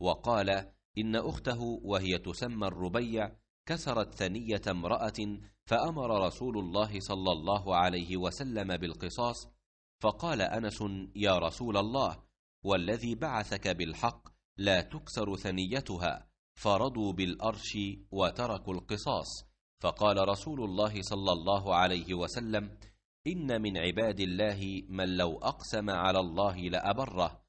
وقال إن أخته وهي تسمى الربيع كسرت ثنية امرأة فأمر رسول الله صلى الله عليه وسلم بالقصاص فقال أنس يا رسول الله والذي بعثك بالحق لا تكسر ثنيتها فرضوا بالأرش وتركوا القصاص فقال رسول الله صلى الله عليه وسلم إن من عباد الله من لو أقسم على الله لأبره